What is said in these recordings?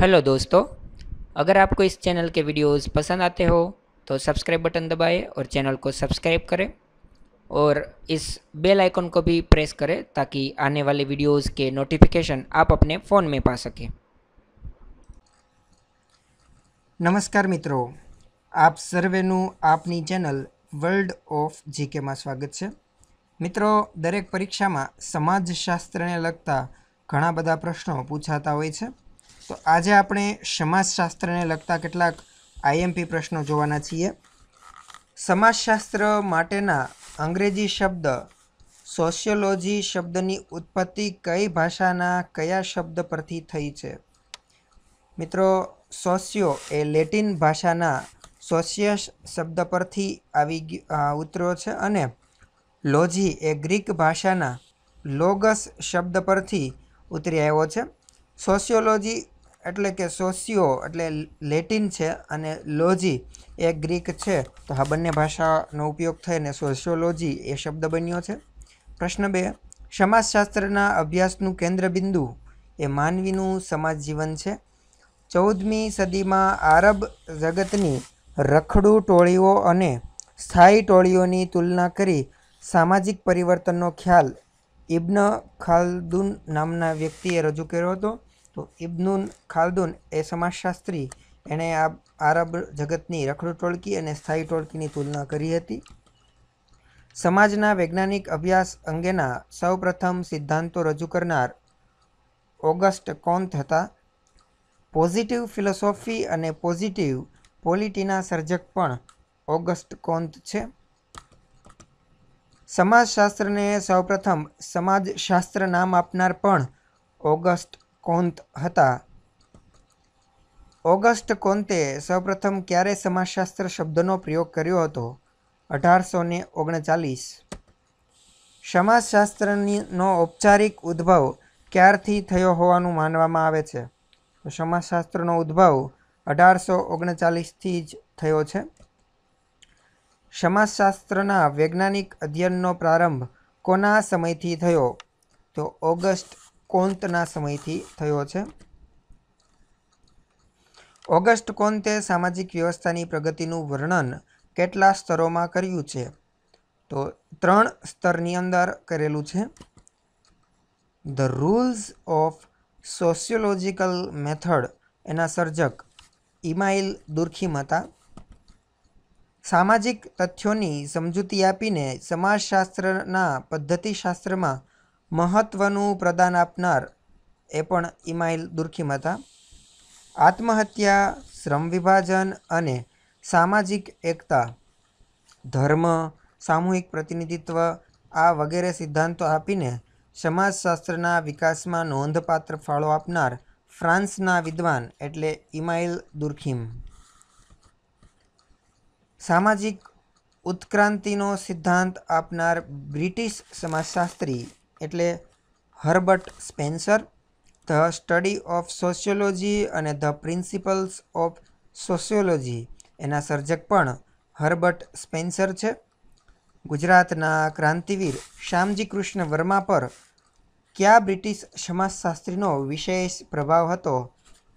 hello दोस्तों अगर आपको इस चैनल के वीडियोस पसंद आते हो तो सब्सक्राइब बटन दबाएं और चैनल को सब्सक्राइब करें और इस बेल आइकन को भी प्रेस करें ताकि आने वाले वीडियोस के नोटिफिकेशन आप अपने फ़ोन में पा सकें નમસ્કાર મિત્રો આપ સર્વેનું આપની ચેનલ વર્લ્ડ ઓફ જીકેમાં સ્વાગત છે મિત્રો દરેક પરીક્ષામાં સમાજશાસ્ત્રને લગતા ઘણા બધા પ્રશ્નો પૂછાતા હોય છે તો આજે આપણે સમાજશાસ્ત્રને લગતા કેટલાક આઈએમપી પ્રશ્નો જોવાના છીએ સમાજશાસ્ત્ર માટેના અંગ્રેજી શબ્દ સોશિયોલોજી શબ્દની ઉત્પત્તિ કઈ ભાષાના કયા શબ્દ પરથી થઈ છે મિત્રો સોશિયો એ લેટિન ભાષાના સોશિયસ શબ્દ પરથી આવી ઉતર્યો છે અને લોજી એ ગ્રીક ભાષાના લોગસ શબ્દ પરથી ઉતરી આવ્યો છે સોશિયોલોજી એટલે કે સોસિયો એટલે લેટિન છે અને લોજી એ ગ્રીક છે તો આ બંને ભાષાનો ઉપયોગ થઈને સોશિયોલોજી એ શબ્દ બન્યો છે પ્રશ્ન બે સમાજશાસ્ત્રના અભ્યાસનું કેન્દ્ર બિંદુ એ માનવીનું સમાજ જીવન છે ચૌદમી સદીમાં આરબ જગતની રખડુ ટોળીઓ અને સ્થાયી ટોળીઓની તુલના કરી સામાજિક પરિવર્તનનો ખ્યાલ ઇબ્ન ખાલદુન નામના વ્યક્તિએ રજૂ કર્યો હતો તો ઇબ્નુન ખાલ્દુન એ સમાજશાસ્ત્રી એણે આ આરબ જગતની રખડુ ટોળકી અને સ્થાયી ટોળકીની તુલના કરી હતી સમાજના વૈજ્ઞાનિક અભ્યાસ અંગેના સૌપ્રથમ સિદ્ધાંતો રજૂ કરનાર ઓગસ્ટ કોન્ત હતા પોઝિટિવ ફિલોસોફી અને પોઝિટિવ પોલિટીના સર્જક પણ ઓગસ્ટ કોન્ત છે સમાજશાસ્ત્રને સૌપ્રથમ સમાજશાસ્ત્ર નામ આપનાર પણ ઓગસ્ટ કોંત હતા ઓગસ્ટ કોંતે સૌપ્રથમ ક્યારે સમાજશાસ્ત્ર શબ્દનો પ્રયોગ કર્યો હતો અઢારસો ને ઓગણચાલીસ સમાજશાસ્ત્રનો ઔપચારિક ઉદ્ભવ ક્યારથી થયો હોવાનું માનવામાં આવે છે તો સમાજશાસ્ત્રનો ઉદ્ભવ અઢારસો ઓગણચાલીસથી જ થયો છે સમાજશાસ્ત્રના વૈજ્ઞાનિક અધ્યયનનો પ્રારંભ કોના સમયથી થયો તો ઓગસ્ટ કોંતના સમયથી થયો છે ઓગસ્ટ કોંતે સામાજિક વ્યવસ્થાની પ્રગતિનું વર્ણન કેટલા સ્તરોમાં કર્યું છે તો ત્રણ સ્તરની અંદર કરેલું છે the rules of sociological method એના સર્જક ઇમાઇલ દુર્ખી મતા સામાજિક તથ્યોની સમજૂતી આપીને સમાજશાસ્ત્રના પદ્ધતિશાસ્ત્રમાં મહત્ત્વનું પ્રદાન આપનાર એ પણ ઇમાઇલ દુર્ખીમ હતા આત્મહત્યા શ્રમ વિભાજન અને સામાજિક એકતા ધર્મ સામૂહિક પ્રતિનિધિત્વ આ વગેરે સિદ્ધાંતો આપીને સમાજશાસ્ત્રના વિકાસમાં નોંધપાત્ર ફાળો આપનાર ફ્રાન્સના વિદ્વાન એટલે ઇમાઇલ દુર્ખીમ સામાજિક ઉત્ક્રાંતિનો સિદ્ધાંત આપનાર બ્રિટિશ સમાજશાસ્ત્રી એટલે Herbert Spencer the study of sociology અને ધ પ્રિન્સિપલ્સ ઓફ સોશિયોલોજી એના સર્જક પણ હર્બર્ટ સ્પેન્સર છે ગુજરાતના ક્રાંતિવીર શ્યામજી કૃષ્ણ વર્મા પર કયા બ્રિટિશ સમાજશાસ્ત્રીનો વિશેષ પ્રભાવ હતો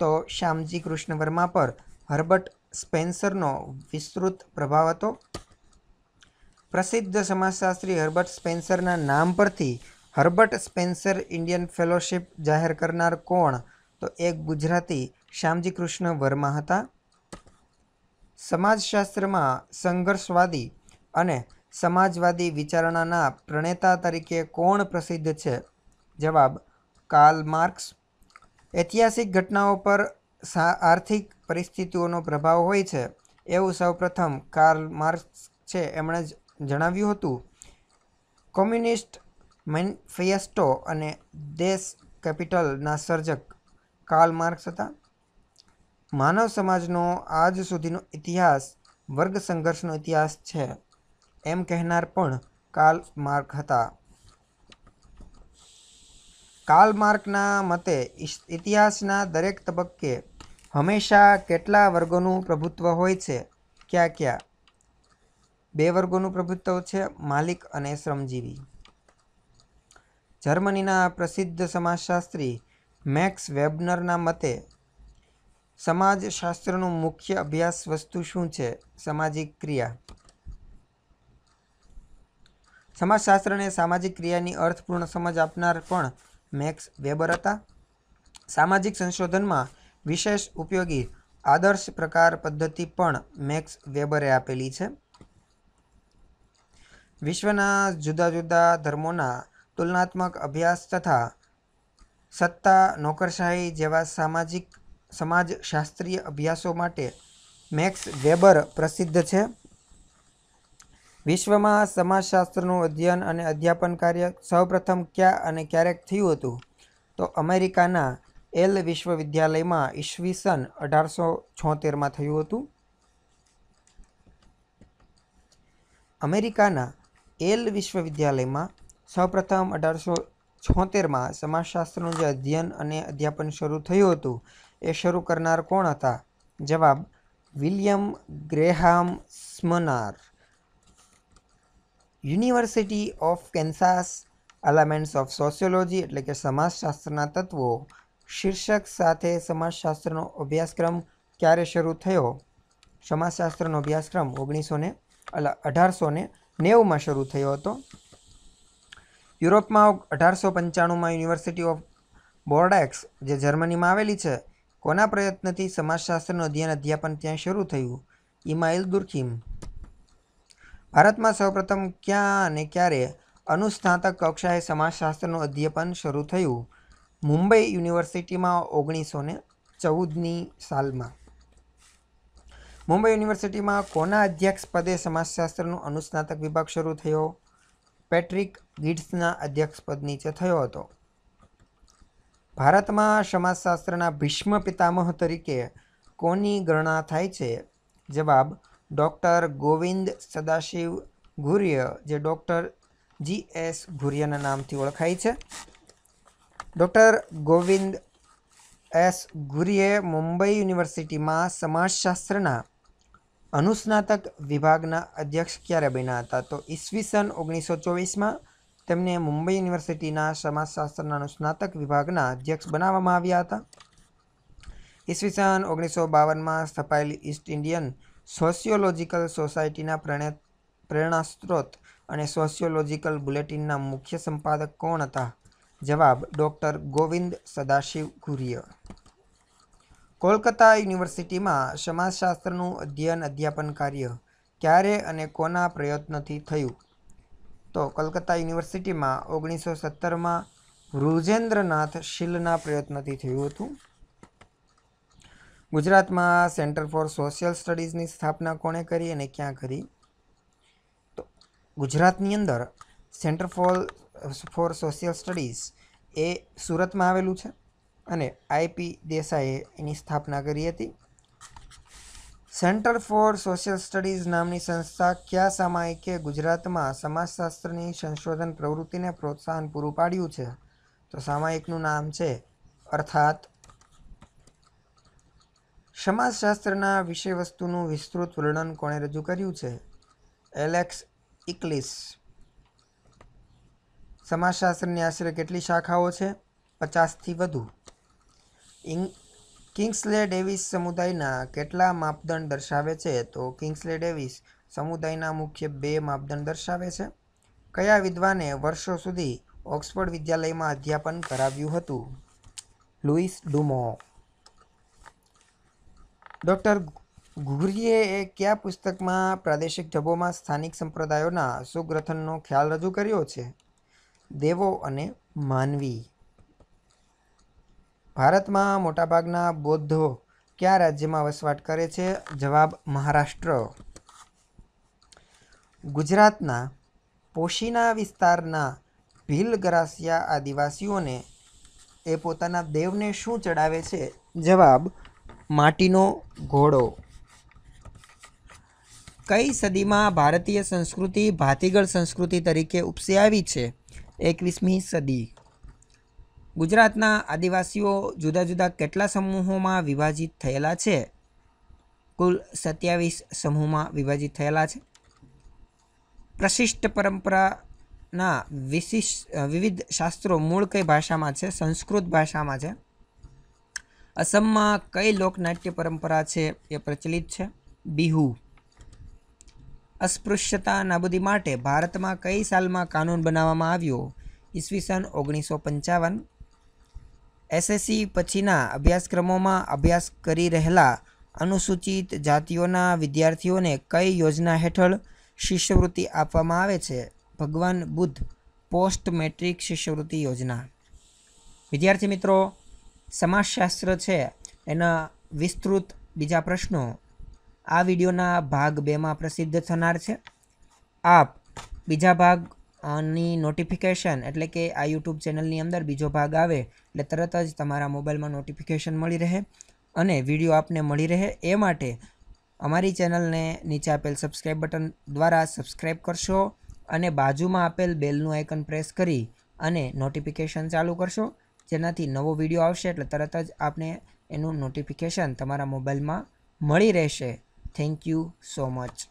તો શ્યામજી કૃષ્ણ વર્મા પર હર્બર્ટ સ્પેન્સરનો વિસ્તૃત પ્રભાવ હતો પ્રસિદ્ધ સમાજશાસ્ત્રી હર્બર્ટ સ્પેન્સરના નામ પરથી હર્બર્ટ સ્પેન્સર ઇન્ડિયન ફેલોશિપ જાહેર કરનાર કોણ તો એક ગુજરાતી શ્યામજી કૃષ્ણ વર્મા હતા સમાજશાસ્ત્રમાં સંઘર્ષવાદી અને સમાજવાદી વિચારણાના પ્રણેતા તરીકે કોણ પ્રસિદ્ધ છે જવાબ કાર્લ માર્ક્સ ઐતિહાસિક ઘટનાઓ પર આર્થિક પરિસ્થિતિઓનો પ્રભાવ હોય છે એવું સૌપ્રથમ કાર્લ માર્ક્સ છે એમણે જ જણાવ્યું હતું કોમ્યુનિસ્ટ મેનિફેસ્ટો અને દેશ કેપિટલના સર્જક કાર્લ માર્ક્સ હતા માનવ સમાજનો આજ સુધીનો ઇતિહાસ વર્ગ સંઘર્ષનો ઇતિહાસ છે એમ કહેનાર પણ કાર્લ માર્ક હતા કાર્લ માર્કના મતે ઇતિહાસના દરેક તબક્કે હંમેશા કેટલા વર્ગોનું પ્રભુત્વ હોય છે ક્યાં ક્યાં બે વર્ગોનું પ્રભુત્વ છે માલિક અને શ્રમજીવી જર્મનીના પ્રસિદ્ધ સમાજશાસ્ત્રી મેક્સ વેબનરના મતે સમાજશાસ્ત્રનું મુખ્ય અભ્યાસ વસ્તુ શું છે સામાજિક ક્રિયા સમાજશાસ્ત્રને સામાજિક ક્રિયાની અર્થપૂર્ણ સમજ આપનાર પણ મેક્સ વેબર હતા સામાજિક સંશોધનમાં વિશેષ ઉપયોગી આદર્શ પ્રકાર પદ્ધતિ પણ મેક્સ વેબરે આપેલી છે વિશ્વના જુદા જુદા ધર્મોના તુલનાત્મક અભ્યાસ તથા સત્તા નોકરશાહી જેવા સામાજિક સમાજશાસ્ત્રીય અભ્યાસો માટે મેક્સ વેબર પ્રસિદ્ધ છે વિશ્વમાં સમાજશાસ્ત્રનું અધ્યયન અને અધ્યાપન કાર્ય સૌપ્રથમ ક્યાં અને ક્યારેક થયું હતું તો અમેરિકાના એલ વિશ્વવિદ્યાલયમાં ઈસવીસન અઢારસો છોતેરમાં થયું હતું અમેરિકાના એલ વિશ્વવિદ્યાલયમાં સૌપ્રથમ અઢારસો છોતેરમાં સમાજશાસ્ત્રનું જે અધ્યયન અને અધ્યાપન શરૂ થયું હતું એ શરૂ કરનાર કોણ હતા જવાબ William Graham Sumner university of Kansas elements of sociology એટલે કે સમાજશાસ્ત્રના તત્વો શીર્ષક સાથે સમાજશાસ્ત્રનો અભ્યાસક્રમ ક્યારે શરૂ થયો સમાજશાસ્ત્રનો અભ્યાસક્રમ ઓગણીસો ને અઢારસો ને નેવુંમાં શરૂ થયો હતો યુરોપમાં અઢારસો પંચાણુંમાં યુનિવર્સિટી ઓફ બોર્ડેક્સ જે જર્મનીમાં આવેલી છે કોના પ્રયત્નથી સમાજશાસ્ત્રનું અધ્યયન અધ્યાપન ત્યાં શરૂ થયું ઇમાઇલ દુર્ખીમ ભારતમાં સૌપ્રથમ ક્યાં અને ક્યારે અનુસ્નાતક કક્ષાએ સમાજશાસ્ત્રનું અધ્યાપન શરૂ થયું મુંબઈ યુનિવર્સિટીમાં ઓગણીસો ને ચૌદની સાલમાં મુંબઈ યુનિવર્સિટીમાં કોના અધ્યક્ષ પદે સમાજશાસ્ત્રનો અનુસ્નાતક વિભાગ શરૂ થયો પેટ્રિક ગિડ્સના અધ્યક્ષપદ નીચે થયો હતો ભારતમાં સમાજશાસ્ત્રના ભીષ્મ પિતામહ તરીકે કોની ગણના થાય છે જવાબ ડૉક્ટર ગોવિંદ સદાશિવ ઘુર્ય જે ડૉક્ટર જી એસ ઘુર્યના નામથી ઓળખાય છે ડૉક્ટર ગોવિંદ એસ ગુરીએ મુંબઈ યુનિવર્સિટીમાં સમાજશાસ્ત્રના અનુસ્નાતક વિભાગના અધ્યક્ષ ક્યારે બન્યા હતા તો ઈસવીસન ઓગણીસો ચોવીસમાં તેમને મુંબઈ યુનિવર્સિટીના સમાજશાસ્ત્રના અનુસ્નાતક વિભાગના અધ્યક્ષ બનાવવામાં આવ્યા હતા ઈસવીસન ઓગણીસો બાવનમાં સ્થપાયેલી ઈસ્ટ ઇન્ડિયન સોશિયોલોજિકલ સોસાયટીના પ્રણે પ્રેરણા સ્ત્રોત અને સોશિયોલોજિકલ બુલેટિનના મુખ્ય સંપાદક કોણ હતા જવાબ ડૉક્ટર ગોવિંદ સદાશિવ ગુરિયર કોલકાતા યુનિવર્સિટીમાં સમાજશાસ્ત્રનું અધ્યયન અધ્યાપન કાર્ય ક્યારે અને કોના પ્રયત્નથી થયું તો કલકત્તા યુનિવર્સિટીમાં ઓગણીસો સત્તરમાં વૃજેન્દ્રનાથ શિલના પ્રયત્નથી થયું હતું ગુજરાતમાં સેન્ટર ફોર સોશિયલ સ્ટડીઝની સ્થાપના કોણે કરી અને ક્યાં કરી તો ગુજરાતની અંદર Centre for for social studies એ સુરતમાં આવેલું છે અને આઈપી દેસાઈએ એની સ્થાપના કરી હતી સેન્ટર ફોર સોશિયલ સ્ટડીઝ નામની સંસ્થા કયા સામાયિકે ગુજરાતમાં સમાજશાસ્ત્રની સંશોધન પ્રવૃત્તિને પ્રોત્સાહન પૂરું પાડ્યું છે તો સામાયિકનું નામ છે અર્થાત સમાજશાસ્ત્રના વિષયવસ્તુનું વિસ્તૃત વર્ણન કોણે રજૂ કર્યું છે એલેક્સ ઇકલિસ સમાજશાસ્ત્રની આશરે કેટલી શાખાઓ છે પચાસથી વધુ કિંગ્સલે ડેવિસ સમુદાયના કેટલા માપદંડ દર્શાવે છે તો કિંગ્સલે ડેવિસ સમુદાયના મુખ્ય બે માપદંડ દર્શાવે છે કયા વિદ્વાને વર્ષો સુધી ઓક્સફોર્ડ વિદ્યાલયમાં અધ્યાપન કરાવ્યું હતું લુઈસ ડુમો ડૉક્ટર ઘુઘરીએ એ કયા પુસ્તકમાં પ્રાદેશિક ઢબોમાં સ્થાનિક સંપ્રદાયોના સુગ્રથનનો ખ્યાલ રજૂ કર્યો છે દેવો અને માનવી ભારતમાં મોટાભાગના બૌદ્ધો કયા રાજ્યમાં વસવાટ કરે છે જવાબ મહારાષ્ટ્ર ગુજરાતના પોશીના વિસ્તારના ભીલ ગરાસિયા આદિવાસીઓને એ પોતાના દેવને શું ચડાવે છે જવાબ માટીનો ઘોડો કઈ સદીમાં ભારતીય સંસ્કૃતિ ભાતીગળ સંસ્કૃતિ તરીકે ઉપસી આવી છે એકવીસમી સદી ગુજરાતના આદિવાસીઓ જુદા જુદા કેટલા સમૂહોમાં વિભાજિત થયેલા છે કુલ સત્યાવીસ સમૂહમાં વિભાજિત થયેલા છે પ્રશિષ્ટ પરંપરાના વિશિષ્ટ વિવિધ શાસ્ત્રો મૂળ કઈ ભાષામાં છે સંસ્કૃત ભાષામાં છે અસમમાં કઈ લોકનાટ્ય પરંપરા છે એ પ્રચલિત છે બિહુ અસ્પૃશ્યતા નાબૂદી માટે ભારતમાં કઈ સાલમાં કાનૂન બનાવવામાં આવ્યો ઈસવીસન ઓગણીસો પંચાવન એસએસસી પછીના અભ્યાસક્રમોમાં અભ્યાસ કરી રહેલા અનુસૂચિત જાતિઓના વિદ્યાર્થીઓને કઈ યોજના હેઠળ શિષ્યવૃત્તિ આપવામાં આવે છે ભગવાન બુદ્ધ પોસ્ટ મેટ્રિક શિષ્યવૃત્તિ યોજના વિદ્યાર્થી મિત્રો સમાજશાસ્ત્ર છે એના વિસ્તૃત બીજા પ્રશ્નો આ વિડીયોના ભાગ બેમાં પ્રસિદ્ધ થનાર છે આપ બીજા ભાગ આની નોટિફિકેશન એટલે કે આ યુટ્યુબ ચેનલની અંદર બીજો ભાગ આવે એટલે તરત જ તમારા મોબાઈલમાં નોટિફિકેશન મળી રહે અને વિડીયો આપને મળી રહે એ માટે અમારી ચેનલને નીચે આપેલ સબસ્ક્રાઈબ બટન દ્વારા સબસ્ક્રાઈબ કરશો અને બાજુમાં આપેલ બેલનું આઇકન પ્રેસ કરી અને નોટિફિકેશન ચાલુ કરશો જેનાથી નવો વિડીયો આવશે એટલે તરત જ આપને એનું નોટિફિકેશન તમારા મોબાઈલમાં મળી રહેશે થેન્ક યુ સો મચ